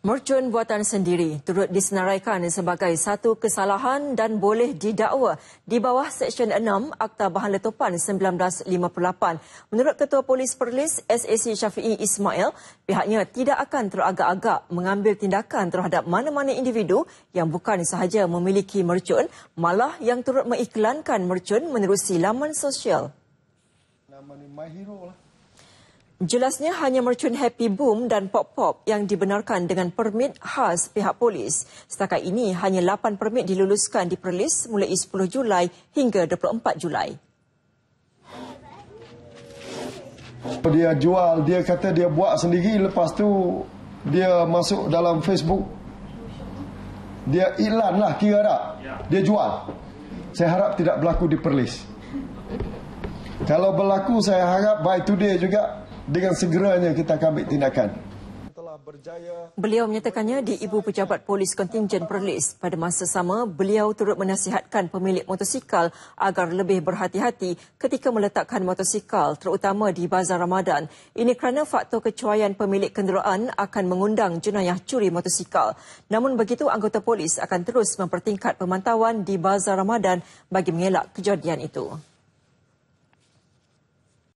Mercun buatan sendiri turut disenaraikan sebagai satu kesalahan dan boleh didakwa di bawah Seksyen 6 Akta Bahan Letupan 1958. Menurut Ketua Polis Perlis SAC Syafi'i Ismail, pihaknya tidak akan teragak-agak mengambil tindakan terhadap mana-mana individu yang bukan sahaja memiliki mercun, malah yang turut mengiklankan mercun menerusi laman sosial. Nama ni My lah. Jelasnya hanya mercun Happy Boom dan Pop Pop yang dibenarkan dengan permit khas pihak polis. Setakat ini, hanya 8 permit diluluskan di Perlis mulai 10 Julai hingga 24 Julai. Dia jual, dia kata dia buat sendiri. Lepas tu dia masuk dalam Facebook. Dia iklan lah, kira tak? Ya. Dia jual. Saya harap tidak berlaku di Perlis. Kalau berlaku saya harap by today juga dengan segeranya kita akan ambil tindakan. Beliau menyatakannya di ibu pejabat polis kontingen Perlis. Pada masa sama, beliau turut menasihatkan pemilik motosikal agar lebih berhati-hati ketika meletakkan motosikal terutama di Bazar Ramadan. Ini kerana faktor kecuaian pemilik kenderaan akan mengundang jenayah curi motosikal. Namun begitu, anggota polis akan terus mempertingkat pemantauan di Bazar Ramadan bagi mengelak kejadian itu.